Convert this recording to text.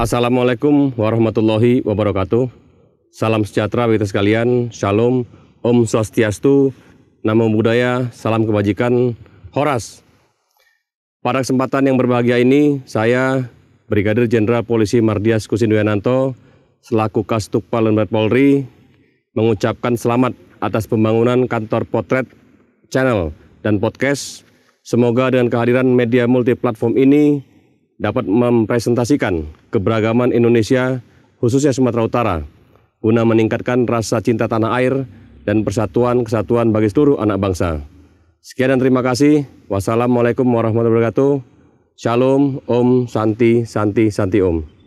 Assalamualaikum warahmatullahi wabarakatuh. Salam sejahtera bagi kita sekalian. Shalom, Om Swastiastu, Namo Buddhaya, salam kebajikan, Horas. Pada kesempatan yang berbahagia ini, saya Brigadir Jenderal Polisi Mardias Kusindwiananto selaku Kastuk Lembar Polri mengucapkan selamat atas pembangunan kantor potret channel dan podcast. Semoga dengan kehadiran media multiplatform ini dapat mempresentasikan keberagaman Indonesia khususnya Sumatera Utara guna meningkatkan rasa cinta tanah air dan persatuan kesatuan bagi seluruh anak bangsa. Sekian dan terima kasih. Wassalamualaikum warahmatullahi wabarakatuh. Shalom, Om Santi, Santi, Santi Om.